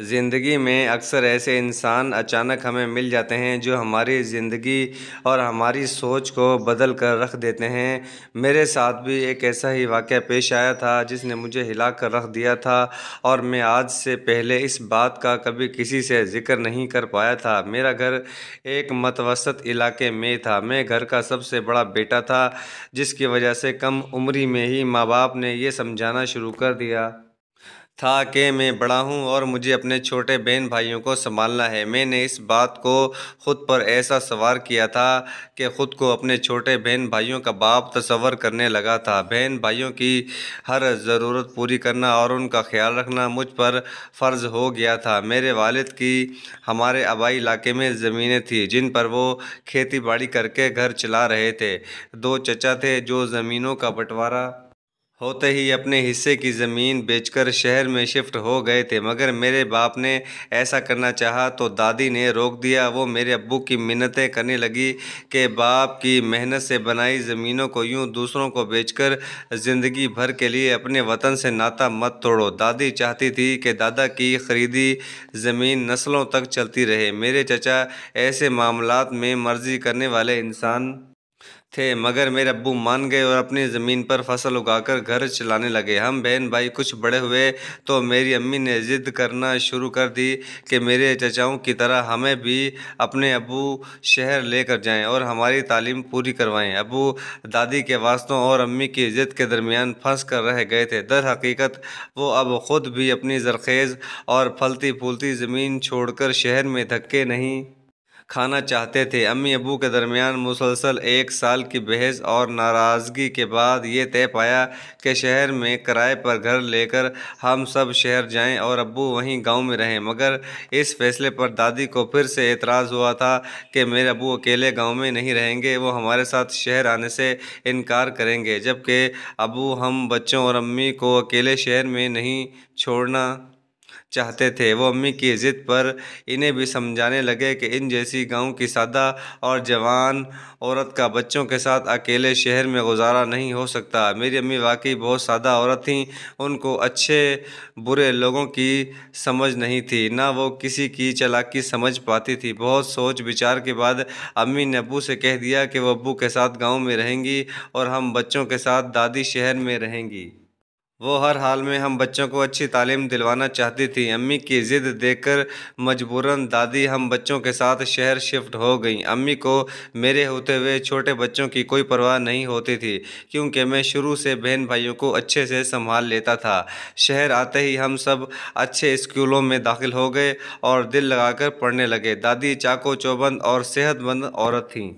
ज़िंदगी में अक्सर ऐसे इंसान अचानक हमें मिल जाते हैं जो हमारी ज़िंदगी और हमारी सोच को बदल कर रख देते हैं मेरे साथ भी एक ऐसा ही वाक़ पेश आया था जिसने मुझे हिला कर रख दिया था और मैं आज से पहले इस बात का कभी किसी से ज़िक्र नहीं कर पाया था मेरा घर एक मतवसत इलाके में था मैं घर का सबसे बड़ा बेटा था जिसकी वजह से कम उम्र में ही माँ बाप ने यह समझाना शुरू कर दिया था कि मैं बड़ा हूँ और मुझे अपने छोटे बहन भाइयों को संभालना है मैंने इस बात को ख़ुद पर ऐसा सवार किया था कि ख़ुद को अपने छोटे बहन भाइयों का बाप तस्वर करने लगा था बहन भाइयों की हर ज़रूरत पूरी करना और उनका ख्याल रखना मुझ पर फ़र्ज़ हो गया था मेरे वालिद की हमारे आबाई इलाके में ज़मीनें थी जिन पर वो खेती बाड़ी करके घर चला रहे थे दो चचा थे जो ज़मीनों का बंटवारा होते ही अपने हिस्से की ज़मीन बेचकर शहर में शिफ्ट हो गए थे मगर मेरे बाप ने ऐसा करना चाहा तो दादी ने रोक दिया वो मेरे अब्बू की मिन्नतें करने लगी कि बाप की मेहनत से बनाई ज़मीनों को यूं दूसरों को बेचकर ज़िंदगी भर के लिए अपने वतन से नाता मत तोड़ो दादी चाहती थी कि दादा की ख़रीदी ज़मीन नस्लों तक चलती रहे मेरे चचा ऐसे मामला में मर्ज़ी करने वाले इंसान थे मगर मेरे अब्बू मान गए और अपनी ज़मीन पर फसल उगाकर घर चलाने लगे हम बहन भाई कुछ बड़े हुए तो मेरी अम्मी ने ज़िद करना शुरू कर दी कि मेरे चचाओं की तरह हमें भी अपने अबू शहर लेकर जाएं और हमारी तालीम पूरी करवाएं अबू दादी के वास्तों और अम्मी की ज़िद के दरमियान फंस कर रह गए थे दर हकीकत वो अब ख़ुद भी अपनी जरखेज़ और फलती फूलती ज़मीन छोड़कर शहर में धक्के नहीं खाना चाहते थे अम्मी अबू के दरमियान मुसलसल एक साल की बहस और नाराज़गी के बाद ये तय पाया कि शहर में किराए पर घर लेकर हम सब शहर जाएं और अबू वहीं गांव में रहें मगर इस फैसले पर दादी को फिर से एतराज़ हुआ था कि मेरे अबू अकेले गांव में नहीं रहेंगे वो हमारे साथ शहर आने से इनकार करेंगे जबकि अबू हम बच्चों और अम्मी को अकेले शहर में नहीं छोड़ना चाहते थे वो अम्मी की ज़िद पर इन्हें भी समझाने लगे कि इन जैसी गांव की सादा और जवान औरत का बच्चों के साथ अकेले शहर में गुजारा नहीं हो सकता मेरी अम्मी वाकई बहुत सादा औरत थीं उनको अच्छे बुरे लोगों की समझ नहीं थी ना वो किसी की चलाकी समझ पाती थी बहुत सोच विचार के बाद अम्मी ने अबू से कह दिया कि वह अबू के साथ गाँव में रहेंगी और हम बच्चों के साथ दादी शहर में रहेंगी वो हर हाल में हम बच्चों को अच्छी तालीम दिलवाना चाहती थी अम्मी की ज़िद देखकर मजबूरन दादी हम बच्चों के साथ शहर शिफ्ट हो गई अम्मी को मेरे होते हुए छोटे बच्चों की कोई परवाह नहीं होती थी क्योंकि मैं शुरू से बहन भाइयों को अच्छे से संभाल लेता था शहर आते ही हम सब अच्छे स्कूलों में दाखिल हो गए और दिल लगाकर पढ़ने लगे दादी चाको चौबंद और सेहतमंद औरत थीं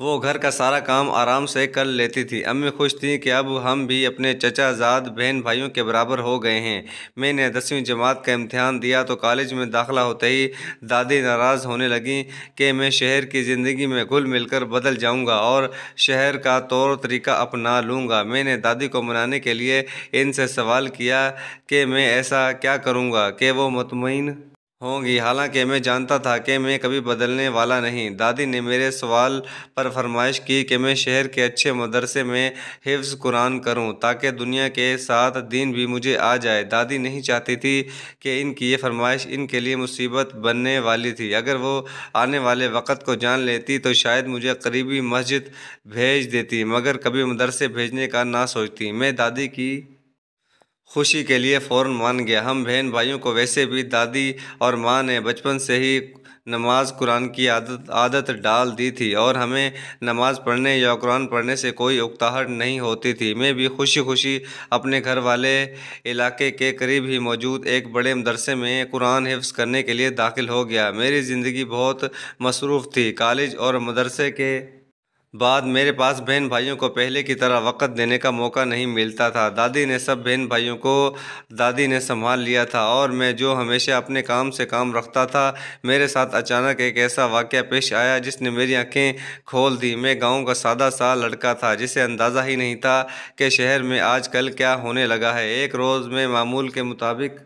वो घर का सारा काम आराम से कर लेती थी अम्मी खुश थी कि अब हम भी अपने चचाजाद बहन भाइयों के बराबर हो गए हैं मैंने दसवीं जमात का इम्तहान दिया तो कॉलेज में दाखला होते ही दादी नाराज़ होने लगी कि मैं शहर की ज़िंदगी में घुल मिलकर बदल जाऊंगा और शहर का तौर तरीका अपना लूँगा मैंने दादी को मनाने के लिए इनसे सवाल किया कि मैं ऐसा क्या करूँगा कि वो मतमिन होंगी हालांकि मैं जानता था कि मैं कभी बदलने वाला नहीं दादी ने मेरे सवाल पर फरमाइश की कि मैं शहर के अच्छे मदरसे में हिफ्ज़ कुरान करूं ताकि दुनिया के साथ दिन भी मुझे आ जाए दादी नहीं चाहती थी कि इनकी ये फरमाइश इनके लिए मुसीबत बनने वाली थी अगर वो आने वाले वक़्त को जान लेती तो शायद मुझे करीबी मस्जिद भेज देती मगर कभी मदरसे भेजने का ना सोचती मैं दादी की खुशी के लिए फ़ौर मान गया हम बहन भाइयों को वैसे भी दादी और माँ ने बचपन से ही नमाज कुरान की आदत आदत डाल दी थी और हमें नमाज़ पढ़ने या कुरान पढ़ने से कोई उकताहट नहीं होती थी मैं भी खुशी खुशी अपने घर वाले इलाके के करीब ही मौजूद एक बड़े मदरसे में कुरान हिफ्स करने के लिए दाखिल हो गया मेरी ज़िंदगी बहुत मसरूफ़ थी कॉलेज और मदरसे के बाद मेरे पास बहन भाइयों को पहले की तरह वक़्त देने का मौका नहीं मिलता था दादी ने सब बहन भाइयों को दादी ने संभाल लिया था और मैं जो हमेशा अपने काम से काम रखता था मेरे साथ अचानक एक ऐसा वाक़ पेश आया जिसने मेरी आंखें खोल दी मैं गांव का सादा सा लड़का था जिसे अंदाज़ा ही नहीं था कि शहर में आज क्या होने लगा है एक रोज़ में मामूल के मुताबिक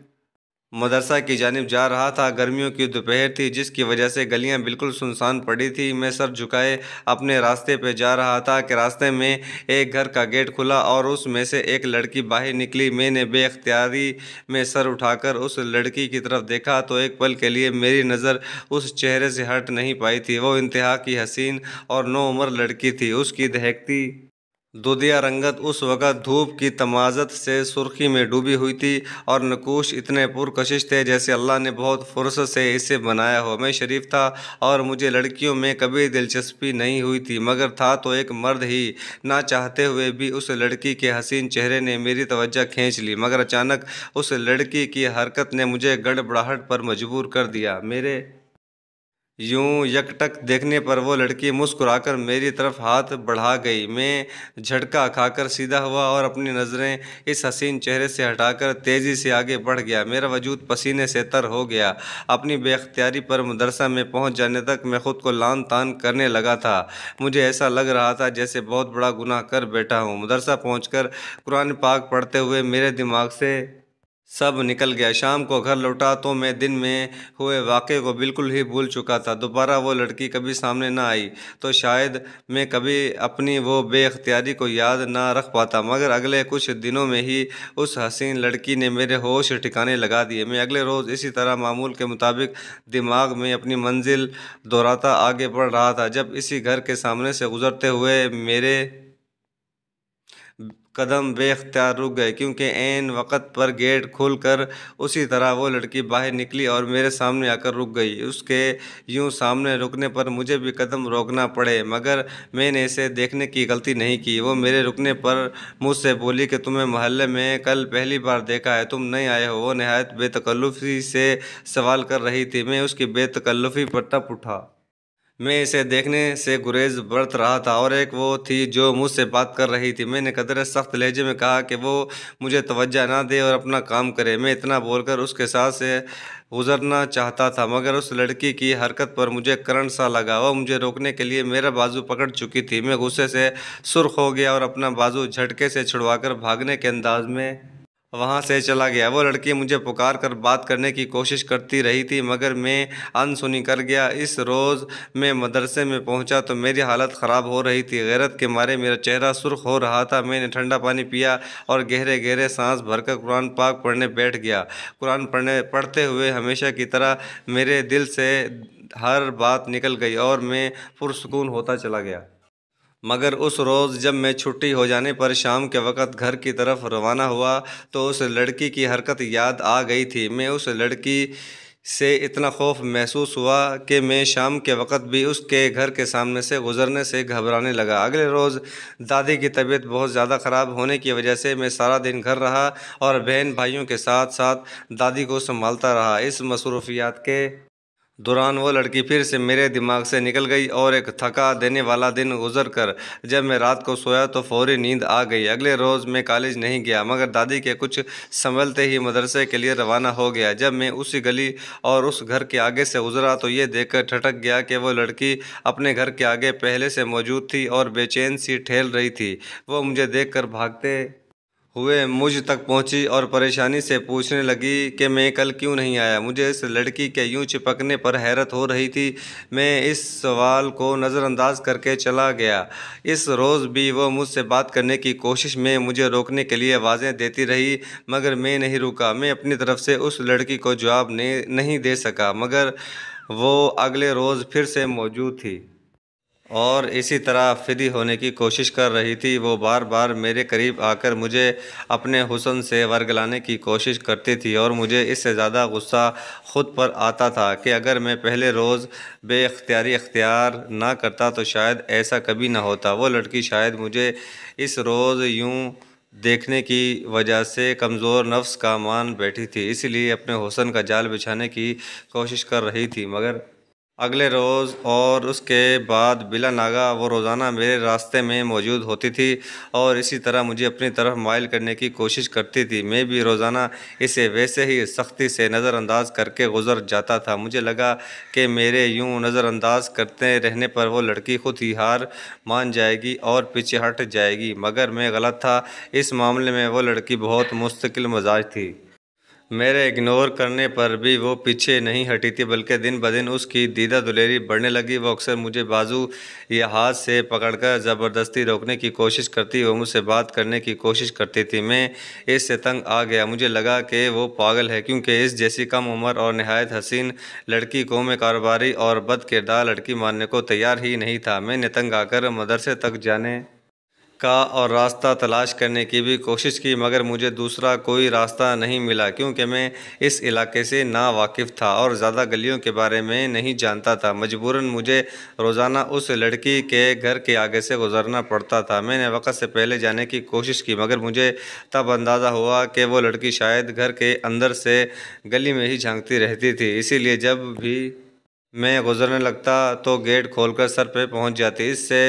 मदरसा की जानब जा रहा था गर्मियों की दोपहर थी जिसकी वजह से गलियां बिल्कुल सुनसान पड़ी थी मैं सर झुकाए अपने रास्ते पे जा रहा था कि रास्ते में एक घर का गेट खुला और उसमें से एक लड़की बाहर निकली मैंने बेख्तियारी में सर उठाकर उस लड़की की तरफ देखा तो एक पल के लिए मेरी नज़र उस चेहरे से हट नहीं पाई थी वो इंतहा की हसीन और नौ उम्र लड़की थी उसकी दहकती दुधिया रंगत उस वक़्त धूप की तमाजत से सुर्खी में डूबी हुई थी और नकोश इतने पुरकशिश थे जैसे अल्लाह ने बहुत फुर्सत से इसे बनाया हो मैं शरीफ था और मुझे लड़कियों में कभी दिलचस्पी नहीं हुई थी मगर था तो एक मर्द ही ना चाहते हुए भी उस लड़की के हसीन चेहरे ने मेरी तवज्जा खींच ली मगर अचानक उस लड़की की हरकत ने मुझे गड़बड़ाहट पर मजबूर कर दिया मेरे यूं यकटक देखने पर वो लड़की मुस्कुराकर मेरी तरफ हाथ बढ़ा गई मैं झटका खाकर सीधा हुआ और अपनी नज़रें इस हसीन चेहरे से हटाकर तेज़ी से आगे बढ़ गया मेरा वजूद पसीने से तर हो गया अपनी बेख्तियारी पर मदरसा में पहुंच जाने तक मैं ख़ुद को लान तान करने लगा था मुझे ऐसा लग रहा था जैसे बहुत बड़ा गुनाह कर बैठा हूँ मदरसा पहुँच कुरान पाक पढ़ते हुए मेरे दिमाग से सब निकल गया शाम को घर लौटा तो मैं दिन में हुए वाक़े को बिल्कुल ही भूल चुका था दोबारा वो लड़की कभी सामने ना आई तो शायद मैं कभी अपनी वो बेख्तियारी को याद ना रख पाता मगर अगले कुछ दिनों में ही उस हसीन लड़की ने मेरे होश ठिकाने लगा दिए मैं अगले रोज़ इसी तरह मामूल के मुताबिक दिमाग में अपनी मंजिल दोहराता आगे बढ़ रहा था जब इसी घर के सामने से गुज़रते हुए मेरे कदम बेख्तियार रुक गए क्योंकि एन वक्त पर गेट खोल कर उसी तरह वो लड़की बाहर निकली और मेरे सामने आकर रुक गई उसके यूं सामने रुकने पर मुझे भी कदम रोकना पड़े मगर मैंने इसे देखने की गलती नहीं की वो मेरे रुकने पर मुझसे बोली कि तुम्हें मोहल्ले में कल पहली बार देखा है तुम नहीं आए हो वो नहायत बेतकल्लुफ़ी से सवाल कर रही थी मैं उसकी बेतकल्लुफ़ी पर टप उठा मैं इसे देखने से गुरेज बरत रहा था और एक वो थी जो मुझसे बात कर रही थी मैंने कदर सख्त लहजे में कहा कि वो मुझे तवज्जा ना दे और अपना काम करे मैं इतना बोलकर उसके साथ से गुजरना चाहता था मगर उस लड़की की हरकत पर मुझे करंट सा लगा वह मुझे रोकने के लिए मेरा बाजू पकड़ चुकी थी मैं गुस्से से सुर्ख हो गया और अपना बाजू झटके से छुड़वाकर भागने के अंदाज में वहाँ से चला गया वो लड़की मुझे पुकार कर बात करने की कोशिश करती रही थी मगर मैं अनसुनी कर गया इस रोज़ मैं मदरसे में पहुँचा तो मेरी हालत ख़राब हो रही थी गैरत के मारे मेरा चेहरा सुर्ख हो रहा था मैंने ठंडा पानी पिया और गहरे गहरे सांस भरकर कुरान पाक पढ़ने बैठ गया कुरान पढ़ने पढ़ते हुए हमेशा की तरह मेरे दिल से हर बात निकल गई और मैं पुरसकून होता चला गया मगर उस रोज़ जब मैं छुट्टी हो जाने पर शाम के वक़्त घर की तरफ रवाना हुआ तो उस लड़की की हरकत याद आ गई थी मैं उस लड़की से इतना खौफ महसूस हुआ कि मैं शाम के वक़्त भी उसके घर के सामने से गुज़रने से घबराने लगा अगले रोज़ दादी की तबीयत बहुत ज़्यादा ख़राब होने की वजह से मैं सारा दिन घर रहा और बहन भाइयों के साथ साथ दादी को संभालता रहा इस मसरूफियात के दौरान वो लड़की फिर से मेरे दिमाग से निकल गई और एक थका देने वाला दिन गुजर कर जब मैं रात को सोया तो फौरी नींद आ गई अगले रोज़ मैं कॉलेज नहीं गया मगर दादी के कुछ संभलते ही मदरसे के लिए रवाना हो गया जब मैं उसी गली और उस घर के आगे से गुजरा तो ये देख कर ठटक गया कि वो लड़की अपने घर के आगे पहले से मौजूद थी और बेचैन सी ठहल रही थी वो मुझे कर भागते हुए मुझ तक पहुंची और परेशानी से पूछने लगी कि मैं कल क्यों नहीं आया मुझे इस लड़की के यूं चिपकने पर हैरत हो रही थी मैं इस सवाल को नज़रअंदाज करके चला गया इस रोज़ भी वो मुझसे बात करने की कोशिश में मुझे रोकने के लिए आवाज़ें देती रही मगर मैं नहीं रुका मैं अपनी तरफ से उस लड़की को जवाब नहीं दे सका मगर वो अगले रोज़ फिर से मौजूद थी और इसी तरह फ़िदी होने की कोशिश कर रही थी वो बार बार मेरे करीब आकर मुझे अपने हुसन से वर्गलाने की कोशिश करती थी और मुझे इससे ज़्यादा गुस्सा ख़ुद पर आता था कि अगर मैं पहले रोज़ बेख्तियारी अख्तियार ना करता तो शायद ऐसा कभी ना होता वो लड़की शायद मुझे इस रोज़ यूँ देखने की वजह से कमज़ोर नफ्स का मान बैठी थी इसलिए अपने हुसन का जाल बिछाने की कोशिश कर रही थी मगर अगले रोज़ और उसके बाद बिला नागा वो रोज़ाना मेरे रास्ते में मौजूद होती थी और इसी तरह मुझे अपनी तरफ मायल करने की कोशिश करती थी मैं भी रोज़ाना इसे वैसे ही सख्ती से नज़रअंदाज करके गुजर जाता था मुझे लगा कि मेरे यूं नज़रअंदाज करते रहने पर वो लड़की खुद ही हार मान जाएगी और पीछे हट जाएगी मगर मैं गलत था इस मामले में वो लड़की बहुत मुस्तकिल मजाज थी मेरे इग्नोर करने पर भी वो पीछे नहीं हटी थी बल्कि दिन ब दिन उसकी दीदा दुलेरी बढ़ने लगी वो अक्सर मुझे बाजू या हाथ से पकड़कर ज़बरदस्ती रोकने की कोशिश करती और मुझसे बात करने की कोशिश करती थी मैं इससे तंग आ गया मुझे लगा कि वो पागल है क्योंकि इस जैसी कम उम्र और नहायत हसीन लड़की को मैं कारोबारी और बद किरदार लड़की मानने को तैयार ही नहीं था मैंने तंग आकर मदरसे तक जाने का और रास्ता तलाश करने की भी कोशिश की मगर मुझे दूसरा कोई रास्ता नहीं मिला क्योंकि मैं इस इलाके से ना वाकिफ़ था और ज़्यादा गलियों के बारे में नहीं जानता था मजबूरन मुझे रोज़ाना उस लड़की के घर के आगे से गुज़रना पड़ता था मैंने वक़्त से पहले जाने की कोशिश की मगर मुझे तब अंदाज़ा हुआ कि वो लड़की शायद घर के अंदर से गली में ही झाँकती रहती थी इसीलिए जब भी में गुजरने लगता तो गेट खोलकर सर पर पहुंच जाती इससे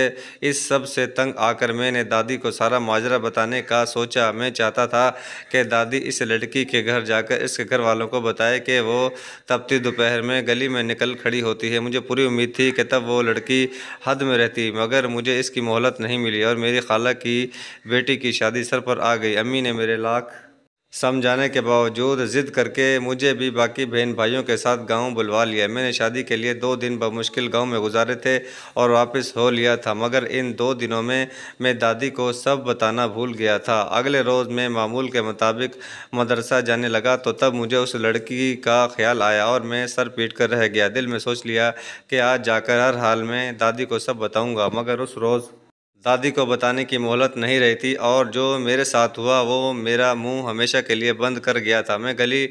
इस सब से तंग आकर मैंने दादी को सारा माजरा बताने का सोचा मैं चाहता था कि दादी इस लड़की के घर जाकर इसके घर वालों को बताए कि वो तपती दोपहर में गली में निकल खड़ी होती है मुझे पूरी उम्मीद थी कि तब वो लड़की हद में रहती मगर मुझे इसकी मोहलत नहीं मिली और मेरी खाला की बेटी की शादी सर पर आ गई अम्मी ने मेरे लाख समझाने के बावजूद ज़िद करके मुझे भी बाकी बहन भाइयों के साथ गांव बुलवा लिया मैंने शादी के लिए दो दिन बमुश्किल गांव में गुजारे थे और वापस हो लिया था मगर इन दो दिनों में मैं दादी को सब बताना भूल गया था अगले रोज़ मैं मामूल के मुताबिक मदरसा जाने लगा तो तब मुझे उस लड़की का ख्याल आया और मैं सर पीट कर रह गया दिल में सोच लिया कि आज जाकर हर हाल में दादी को सब बताऊँगा मगर उस रोज़ दादी को बताने की मोहलत नहीं रहती और जो मेरे साथ हुआ वो मेरा मुंह हमेशा के लिए बंद कर गया था मैं गली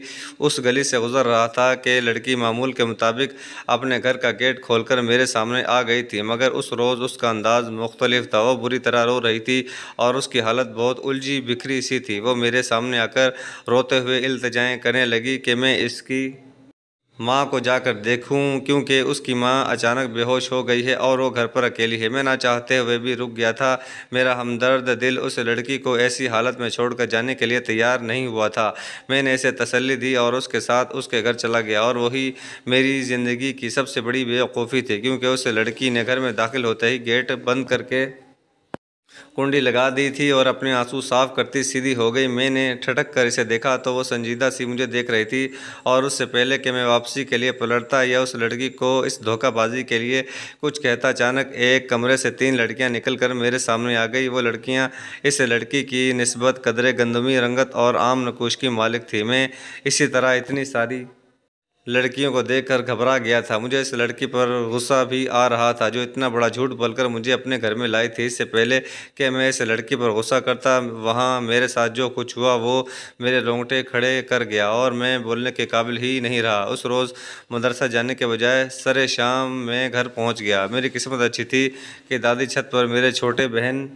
उस गली से गुज़र रहा था कि लड़की मामूल के मुताबिक अपने घर का गेट खोलकर मेरे सामने आ गई थी मगर उस रोज़ उसका अंदाज़ मुख्तलिफ था वो बुरी तरह रो रही थी और उसकी हालत बहुत उलझी बिखरी सी थी वो मेरे सामने आकर रोते हुए इल्तजाएँ करने लगी कि मैं इसकी माँ को जाकर देखूं क्योंकि उसकी माँ अचानक बेहोश हो गई है और वो घर पर अकेली है मैं ना चाहते हुए भी रुक गया था मेरा हमदर्द दिल उस लड़की को ऐसी हालत में छोड़कर जाने के लिए तैयार नहीं हुआ था मैंने इसे तसल्ली दी और उसके साथ उसके घर चला गया और वही मेरी ज़िंदगी की सबसे बड़ी बेवकूफ़ी थी क्योंकि उस लड़की ने घर में दाखिल होते ही गेट बंद करके कुंडी लगा दी थी और अपने आंसू साफ करती सीधी हो गई मैंने ठटक कर इसे देखा तो वो संजीदा सी मुझे देख रही थी और उससे पहले कि मैं वापसी के लिए पलटता या उस लड़की को इस धोखाबाजी के लिए कुछ कहता अचानक एक कमरे से तीन लड़कियां निकल कर मेरे सामने आ गई वो लड़कियां इस लड़की की नस्बत कदरे गंदमी रंगत और आम नकूश की मालिक थी मैं इसी तरह इतनी सारी लड़कियों को देखकर घबरा गया था मुझे इस लड़की पर गुस्सा भी आ रहा था जो इतना बड़ा झूठ बोलकर मुझे अपने घर में लाई थी इससे पहले कि मैं इस लड़की पर गुस्सा करता वहाँ मेरे साथ जो कुछ हुआ वो मेरे रोंगटे खड़े कर गया और मैं बोलने के काबिल ही नहीं रहा उस रोज़ मदरसा जाने के बजाय सरे शाम मैं घर पहुँच गया मेरी किस्मत अच्छी थी कि दादी छत पर मेरे छोटे बहन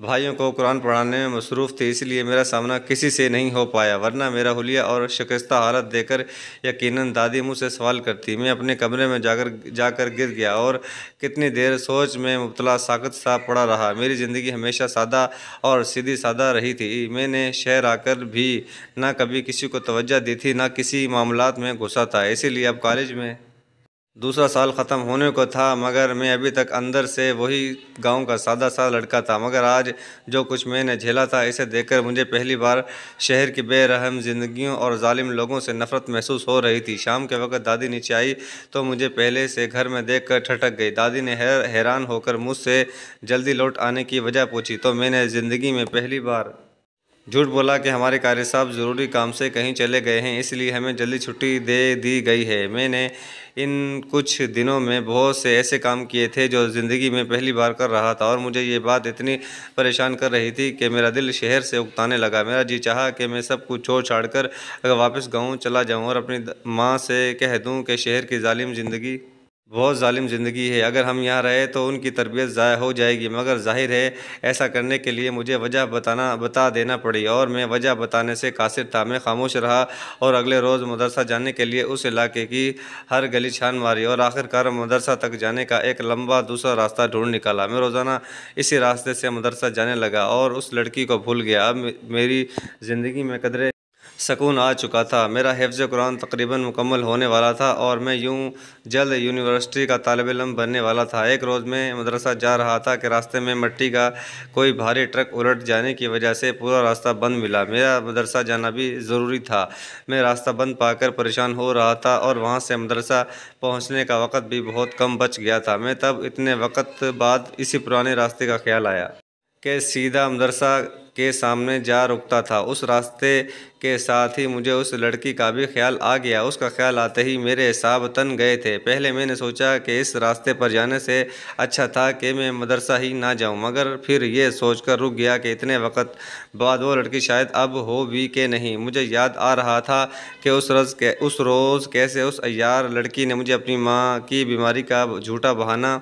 भाइयों को कुरान पढ़ाने में मसरूफ़ थे इसलिए मेरा सामना किसी से नहीं हो पाया वरना मेरा हुलिया और शिकस्त हालत देकर यकीनन दादी मुझसे से सवाल करती मैं अपने कमरे में जाकर जाकर गिर गया और कितनी देर सोच में मुबतला साकत सा पड़ा रहा मेरी ज़िंदगी हमेशा सादा और सीधी सादा रही थी मैंने शहर आकर भी ना कभी किसी को तोज्जा दी थी ना किसी मामला में घुसा था इसीलिए अब कॉलेज में दूसरा साल ख़त्म होने को था मगर मैं अभी तक अंदर से वही गांव का सादा सा लड़का था मगर आज जो कुछ मैंने झेला था इसे देखकर मुझे पहली बार शहर की बेरहम जिंदगियों और जालिम लोगों से नफ़रत महसूस हो रही थी शाम के वक्त दादी नीचे आई तो मुझे पहले से घर में देख कर ठटक गई दादी ने हैरान होकर मुझसे जल्दी लौट आने की वजह पूछी तो मैंने ज़िंदगी में पहली बार झूठ बोला कि हमारे कार्य साहब ज़रूरी काम से कहीं चले गए हैं इसलिए हमें जल्दी छुट्टी दे दी गई है मैंने इन कुछ दिनों में बहुत से ऐसे काम किए थे जो ज़िंदगी में पहली बार कर रहा था और मुझे ये बात इतनी परेशान कर रही थी कि मेरा दिल शहर से उगताने लगा मेरा जी चाहा कि मैं सब कुछ छोड़ छाड़ कर वापस गाँव चला जाऊँ और अपनी माँ से कह दूँ कि शहर की ालिम ज़िंदगी बहुत ालिम ज़िंदगी है अगर हम यहाँ रहे तो उनकी तरबियत ज़ाय हो जाएगी मगर जाहिर है ऐसा करने के लिए मुझे वजह बताना बता देना पड़ी और मैं वजह बताने से कासिर था मैं खामोश रहा और अगले रोज़ मदरसा जाने के लिए उस इलाके की हर गली छान मारी और आखिरकार मदरसा तक जाने का एक लंबा दूसरा रास्ता ढूँढ निकाला मैं रोज़ाना इसी रास्ते से मदरसा जाने लगा और उस लड़की को भूल गया अब मेरी ज़िंदगी में कदरे सकून आ चुका था मेरा हिफ्ज़ कुरान तकरीबन मुकम्मल होने वाला था और मैं यूं जल्द यूनिवर्सिटी का तालब इलम बनने वाला था एक रोज़ मैं मदरसा जा रहा था कि रास्ते में मिट्टी का कोई भारी ट्रक उलट जाने की वजह से पूरा रास्ता बंद मिला मेरा मदरसा जाना भी ज़रूरी था मैं रास्ता बंद पाकर परेशान हो रहा था और वहाँ से मदरसा पहुँचने का वक़्त भी बहुत कम बच गया था मैं तब इतने वक़्त बाद इसी पुराने रास्ते का ख्याल आया के सीधा मदरसा के सामने जा रुकता था उस रास्ते के साथ ही मुझे उस लड़की का भी ख्याल आ गया उसका ख्याल आते ही मेरे साहब तन गए थे पहले मैंने सोचा कि इस रास्ते पर जाने से अच्छा था कि मैं मदरसा ही ना जाऊं मगर फिर ये सोच कर रुक गया कि इतने वक्त बाद वो लड़की शायद अब हो भी के नहीं मुझे याद आ रहा था कि उस रोज़ के उस रोज़ कैसे उस अयार लड़की ने मुझे अपनी माँ की बीमारी का झूठा बहाना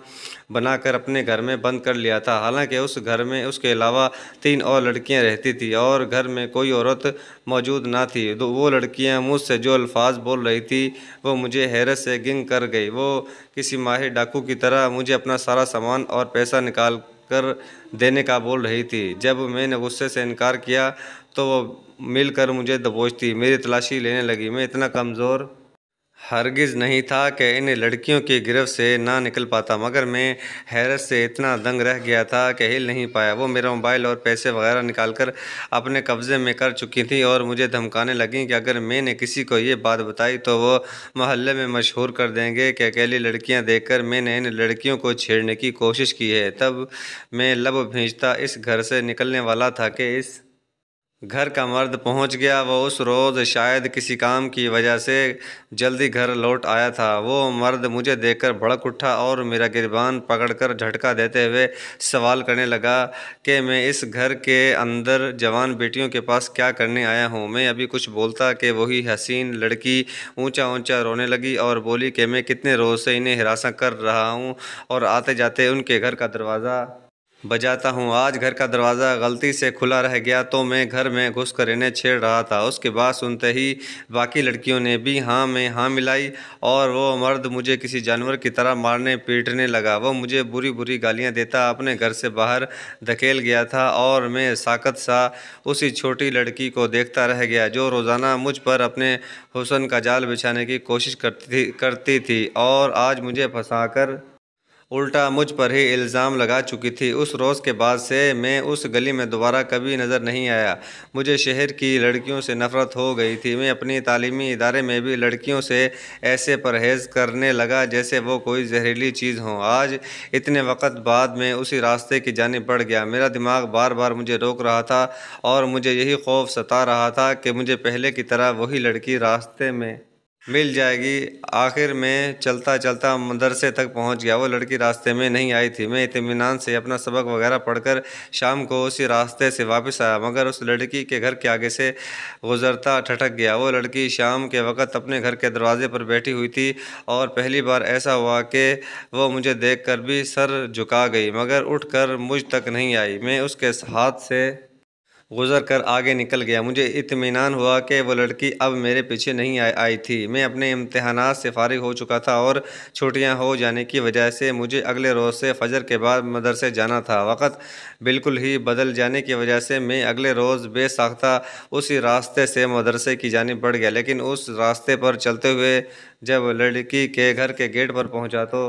बनाकर अपने घर में बंद कर लिया था हालांकि उस घर में उसके अलावा तीन और लड़कियां रहती थी और घर में कोई औरत मौजूद ना थी तो वो लड़कियां मुझसे जो अल्फाज बोल रही थी वो मुझे हैरत से गिंग कर गई वो किसी माहिर डाकू की तरह मुझे अपना सारा सामान और पैसा निकाल कर देने का बोल रही थी जब मैंने गुस्से से इनकार किया तो वो मिलकर मुझे दबोचती मेरी तलाशी लेने लगी मैं इतना कमज़ोर हरगिज़ नहीं था कि इन लड़कियों की गिरफ़्त से ना निकल पाता मगर मैं हैरत से इतना दंग रह गया था कि हिल नहीं पाया वो मेरा मोबाइल और पैसे वगैरह निकाल कर अपने कब्ज़े में कर चुकी थी और मुझे धमकाने लगी कि अगर मैंने किसी को ये बात बताई तो वो मोहल्ले में मशहूर कर देंगे कि अकेली लड़कियां देखकर मैंने इन लड़कियों को छेड़ने की कोशिश की है तब मैं लब भेजता इस घर से निकलने वाला था कि इस घर का मर्द पहुंच गया वह उस रोज़ शायद किसी काम की वजह से जल्दी घर लौट आया था वो मर्द मुझे देखकर भड़क उठा और मेरा गिरबान पकड़कर झटका देते हुए सवाल करने लगा कि मैं इस घर के अंदर जवान बेटियों के पास क्या करने आया हूँ मैं अभी कुछ बोलता कि वही हसीन लड़की ऊंचा ऊंचा रोने लगी और बोली कि मैं कितने रोज़ से इन्हें हिरासा कर रहा हूँ और आते जाते उनके घर का दरवाज़ा बजाता हूँ आज घर का दरवाज़ा गलती से खुला रह गया तो मैं घर में घुस कर इन्हें छेड़ रहा था उसके बाद सुनते ही बाकी लड़कियों ने भी हाँ में हाँ मिलाई और वो मर्द मुझे किसी जानवर की तरह मारने पीटने लगा वो मुझे बुरी बुरी गालियाँ देता अपने घर से बाहर धकेल गया था और मैं साकत सा उसी छोटी लड़की को देखता रह गया जो रोज़ाना मुझ पर अपने हुसन का जाल बिछाने की कोशिश करती करती थी और आज मुझे फंसा उल्टा मुझ पर ही इल्ज़ाम लगा चुकी थी उस रोज़ के बाद से मैं उस गली में दोबारा कभी नज़र नहीं आया मुझे शहर की लड़कियों से नफ़रत हो गई थी मैं अपनी तालीमी इदारे में भी लड़कियों से ऐसे परहेज़ करने लगा जैसे वो कोई जहरीली चीज़ हो आज इतने वक्त बाद में उसी रास्ते की जानब पड़ गया मेरा दिमाग बार बार मुझे रोक रहा था और मुझे यही खौफ सता रहा था कि मुझे पहले की तरह वही लड़की रास्ते में मिल जाएगी आखिर में चलता चलता मदरसे तक पहुंच गया वो लड़की रास्ते में नहीं आई थी मैं इतमान से अपना सबक वगैरह पढ़कर शाम को उसी रास्ते से वापस आया मगर उस लड़की के घर के आगे से गुजरता ठटक गया वो लड़की शाम के वक्त अपने घर के दरवाजे पर बैठी हुई थी और पहली बार ऐसा हुआ कि वो मुझे देख कर भी सर झुका गई मगर उठ कर मुझ तक नहीं आई मैं उसके हाथ से गुजर कर आगे निकल गया मुझे इतमान हुआ कि वह लड़की अब मेरे पीछे नहीं आ, आई थी मैं अपने इम्तहान से फारिग हो चुका था और छुट्टियां हो जाने की वजह से मुझे अगले रोज़ से फजर के बाद मदरसे जाना था वक़्त बिल्कुल ही बदल जाने की वजह से मैं अगले रोज़ बेसाख्ता उसी रास्ते से मदरसे की जानब बढ़ गया लेकिन उस रास्ते पर चलते हुए जब लड़की के घर के गेट पर पहुँचा तो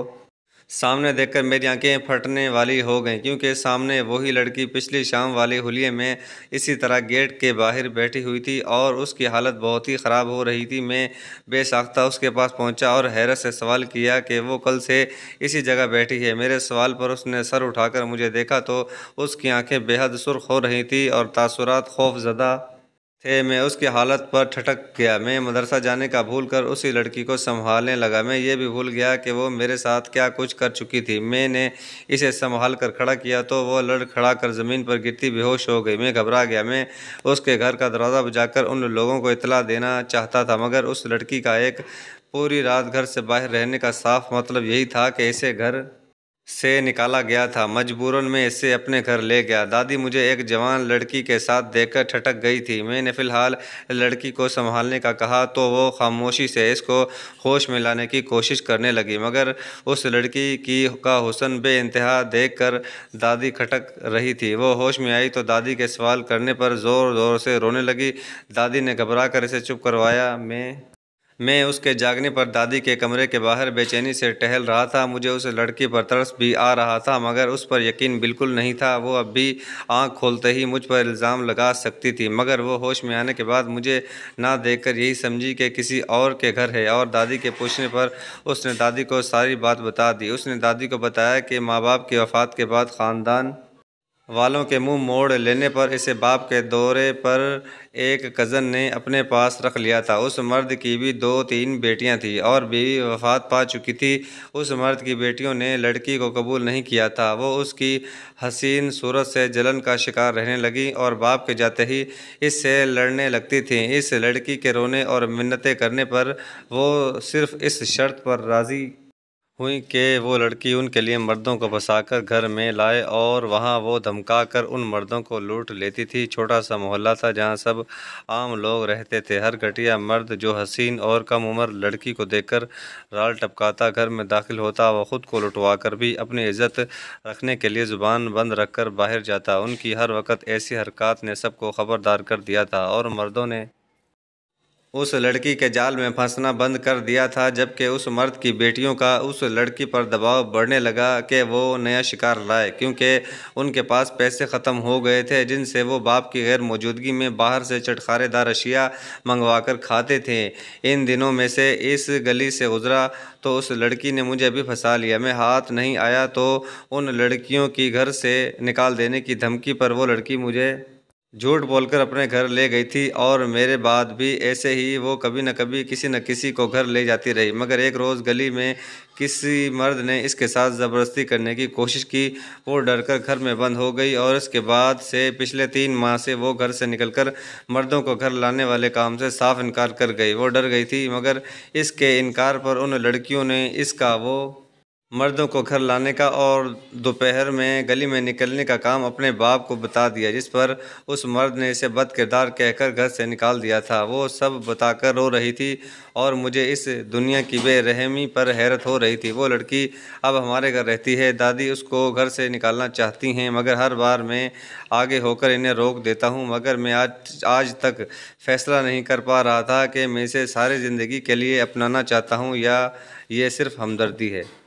सामने देखकर मेरी आंखें फटने वाली हो गईं क्योंकि सामने वही लड़की पिछली शाम वाले हुलिये में इसी तरह गेट के बाहर बैठी हुई थी और उसकी हालत बहुत ही ख़राब हो रही थी मैं बेसाख्ता उसके पास पहुंचा और हैरत से सवाल किया कि वो कल से इसी जगह बैठी है मेरे सवाल पर उसने सर उठाकर मुझे देखा तो उसकी आँखें बेहद सुर्ख हो रही थी और तासुरात खौफ ज़दा थे मैं उसकी हालत पर ठटक गया मैं मदरसा जाने का भूल कर उसी लड़की को संभालने लगा मैं ये भी भूल गया कि वो मेरे साथ क्या कुछ कर चुकी थी मैंने इसे संभाल कर खड़ा किया तो वो लड़ खड़ा कर ज़मीन पर गिरती बेहोश हो गई मैं घबरा गया मैं उसके घर का दरवाज़ा बजाकर उन लोगों को इतला देना चाहता था मगर उस लड़की का एक पूरी रात घर से बाहर रहने का साफ मतलब यही था कि इसे घर से निकाला गया था मजबूरन में इसे अपने घर ले गया दादी मुझे एक जवान लड़की के साथ देखकर ठटक गई थी मैंने फ़िलहाल लड़की को संभालने का कहा तो वो खामोशी से इसको होश में लाने की कोशिश करने लगी मगर उस लड़की की का हुसन बे इंतहा देख कर दादी खटक रही थी वो होश में आई तो दादी के सवाल करने पर ज़ोर ज़ोर से रोने लगी दादी ने घबरा कर इसे चुप करवाया मैं मैं उसके जागने पर दादी के कमरे के बाहर बेचैनी से टहल रहा था मुझे उस लड़की पर तरस भी आ रहा था मगर उस पर यकीन बिल्कुल नहीं था वो अब भी आँख खोलते ही मुझ पर इल्ज़ाम लगा सकती थी मगर वो होश में आने के बाद मुझे ना देखकर यही समझी कि किसी और के घर है और दादी के पूछने पर उसने दादी को सारी बात बता दी उसने दादी को बताया कि माँ बाप की वफ़ात के बाद ख़ानदान वालों के मुंह मोड़ लेने पर इसे बाप के दौरे पर एक कज़न ने अपने पास रख लिया था उस मर्द की भी दो तीन बेटियां थीं और बीवी वफात पा चुकी थी उस मर्द की बेटियों ने लड़की को कबूल नहीं किया था वो उसकी हसीन सूरत से जलन का शिकार रहने लगी और बाप के जाते ही इससे लड़ने लगती थी इस लड़की के रोने और मिन्नतें करने पर वो सिर्फ़ इस शर्त पर राज़ी हुई कि वो लड़की उनके लिए मर्दों को फंसाकर घर में लाए और वहाँ वो धमकाकर उन मर्दों को लूट लेती थी छोटा सा मोहल्ला था जहाँ सब आम लोग रहते थे हर घटिया मर्द जो हसीन और कम उम्र लड़की को देखकर राल टपकाता घर में दाखिल होता वह ख़ुद को लुटवाकर भी अपनी इज़्ज़त रखने के लिए ज़ुबान बंद रख कर बाहर जाता उनकी हर वक्त ऐसी हरकत ने सबको ख़बरदार कर दिया था और मर्दों ने उस लड़की के जाल में फंसना बंद कर दिया था जबकि उस मर्द की बेटियों का उस लड़की पर दबाव बढ़ने लगा कि वो नया शिकार लाए क्योंकि उनके पास पैसे ख़त्म हो गए थे जिनसे वो बाप की गैर मौजूदगी में बाहर से चटखारेदार अशिया मंगवा कर खाते थे इन दिनों में से इस गली से गुज़रा तो उस लड़की ने मुझे भी फंसा लिया मैं हाथ नहीं आया तो उन लड़कियों की घर से निकाल देने की धमकी पर वो लड़की मुझे झूठ बोलकर अपने घर ले गई थी और मेरे बाद भी ऐसे ही वो कभी न कभी किसी न किसी को घर ले जाती रही मगर एक रोज़ गली में किसी मर्द ने इसके साथ ज़बरदस्ती करने की कोशिश की वो डर कर घर में बंद हो गई और इसके बाद से पिछले तीन माह से वो घर से निकलकर मर्दों को घर लाने वाले काम से साफ इनकार कर गई वो डर गई थी मगर इसके इनकार पर उन लड़कियों ने इसका वो मर्दों को घर लाने का और दोपहर में गली में निकलने का काम अपने बाप को बता दिया जिस पर उस मर्द ने इसे बद किरदार कहकर घर से निकाल दिया था वो सब बताकर रो रही थी और मुझे इस दुनिया की बेरहमी पर हैरत हो रही थी वो लड़की अब हमारे घर रहती है दादी उसको घर से निकालना चाहती हैं मगर हर बार मैं आगे होकर इन्हें रोक देता हूँ मगर मैं आज आज तक फैसला नहीं कर पा रहा था कि मैं इसे सारी ज़िंदगी के लिए अपनाना चाहता हूँ या ये सिर्फ हमदर्दी है